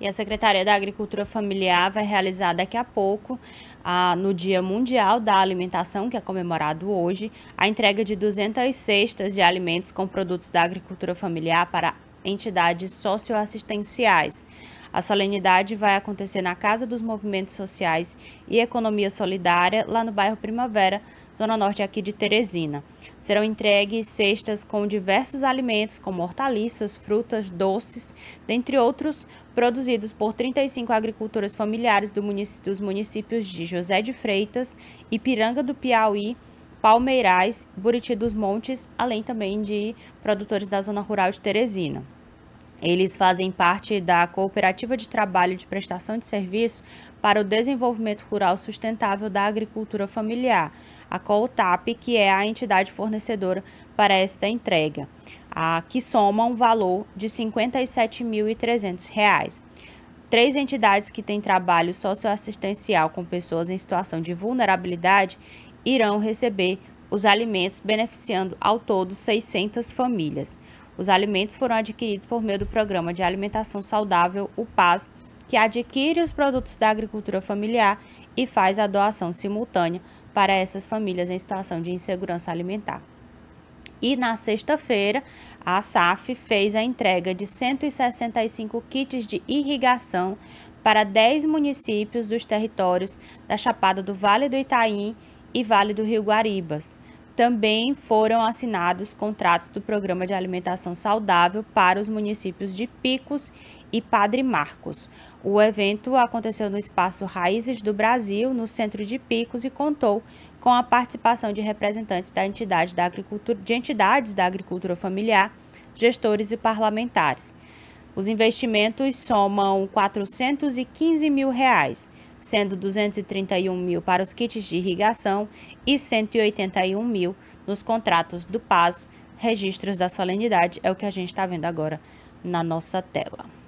E a Secretaria da Agricultura Familiar vai realizar daqui a pouco, ah, no Dia Mundial da Alimentação, que é comemorado hoje, a entrega de 200 cestas de alimentos com produtos da agricultura familiar para entidades socioassistenciais. A solenidade vai acontecer na Casa dos Movimentos Sociais e Economia Solidária, lá no bairro Primavera, zona norte aqui de Teresina. Serão entregues cestas com diversos alimentos, como hortaliças, frutas, doces, dentre outros, produzidos por 35 agricultoras familiares do munic dos municípios de José de Freitas, Ipiranga do Piauí, Palmeirais, Buriti dos Montes, além também de produtores da zona rural de Teresina. Eles fazem parte da Cooperativa de Trabalho de Prestação de Serviço para o Desenvolvimento Rural Sustentável da Agricultura Familiar, a COLTAP, que é a entidade fornecedora para esta entrega, a, que soma um valor de R$ 57.300 três entidades que têm trabalho socioassistencial com pessoas em situação de vulnerabilidade irão receber os alimentos, beneficiando ao todo 600 famílias. Os alimentos foram adquiridos por meio do Programa de Alimentação Saudável, o PAS, que adquire os produtos da agricultura familiar e faz a doação simultânea para essas famílias em situação de insegurança alimentar. E na sexta-feira, a SAF fez a entrega de 165 kits de irrigação para 10 municípios dos territórios da Chapada do Vale do Itaim e Vale do Rio Guaribas também foram assinados contratos do Programa de Alimentação Saudável para os municípios de Picos e Padre Marcos. O evento aconteceu no espaço Raízes do Brasil, no centro de Picos, e contou com a participação de representantes da entidade da agricultura, de entidades da agricultura familiar, gestores e parlamentares. Os investimentos somam 415 mil reais sendo 231 mil para os kits de irrigação e 181 mil nos contratos do PAS, registros da solenidade, é o que a gente está vendo agora na nossa tela.